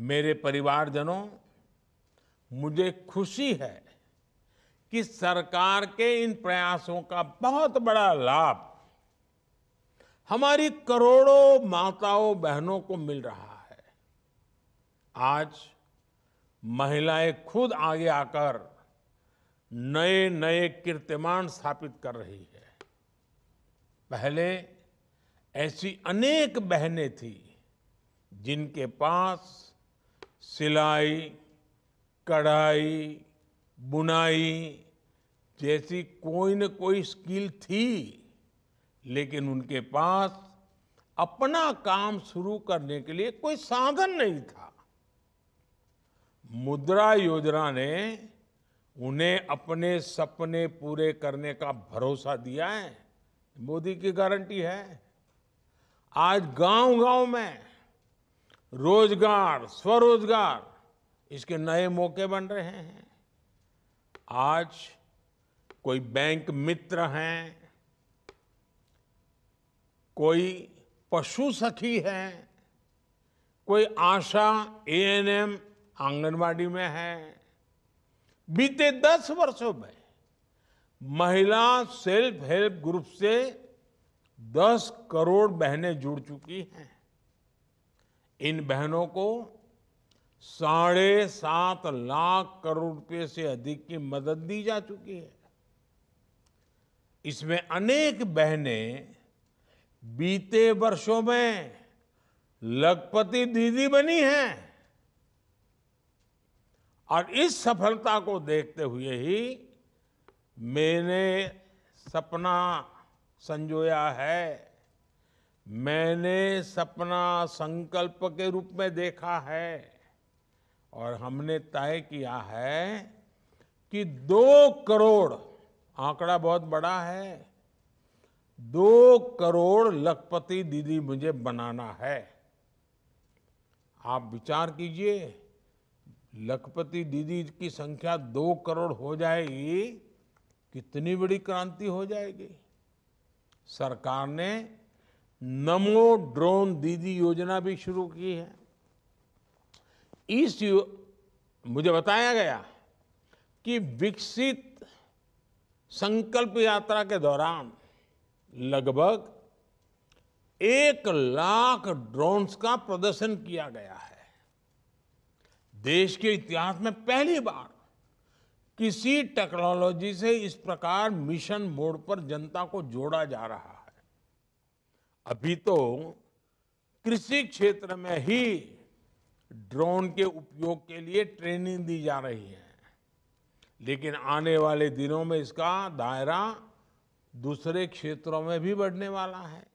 मेरे परिवारजनों मुझे खुशी है कि सरकार के इन प्रयासों का बहुत बड़ा लाभ हमारी करोड़ों माताओं बहनों को मिल रहा है आज महिलाएं खुद आगे आकर नए नए कीर्तिमान स्थापित कर रही है पहले ऐसी अनेक बहनें थी जिनके पास सिलाई कढ़ाई बुनाई जैसी कोई न कोई स्किल थी लेकिन उनके पास अपना काम शुरू करने के लिए कोई साधन नहीं था मुद्रा योजना ने उन्हें अपने सपने पूरे करने का भरोसा दिया है मोदी की गारंटी है आज गांव गांव में रोजगार स्वरोजगार इसके नए मौके बन रहे हैं आज कोई बैंक मित्र हैं कोई पशु सखी है कोई आशा एएनएम आंगनबाड़ी में है बीते दस वर्षों में महिला सेल्फ हेल्प ग्रुप से दस करोड़ बहनें जुड़ चुकी हैं इन बहनों को साढ़े सात लाख करोड़ रुपए से अधिक की मदद दी जा चुकी है इसमें अनेक बहनें बीते वर्षों में लखपति दीदी बनी हैं और इस सफलता को देखते हुए ही मैंने सपना संजोया है मैंने सपना संकल्प के रूप में देखा है और हमने तय किया है कि दो करोड़ आंकड़ा बहुत बड़ा है दो करोड़ लखपति दीदी मुझे बनाना है आप विचार कीजिए लखपति दीदी की संख्या दो करोड़ हो जाएगी कितनी बड़ी क्रांति हो जाएगी सरकार ने नमो ड्रोन दीदी योजना भी शुरू की है इस मुझे बताया गया कि विकसित संकल्प यात्रा के दौरान लगभग एक लाख ड्रोन्स का प्रदर्शन किया गया है देश के इतिहास में पहली बार किसी टेक्नोलॉजी से इस प्रकार मिशन मोड पर जनता को जोड़ा जा रहा है अभी तो कृषि क्षेत्र में ही ड्रोन के उपयोग के लिए ट्रेनिंग दी जा रही है लेकिन आने वाले दिनों में इसका दायरा दूसरे क्षेत्रों में भी बढ़ने वाला है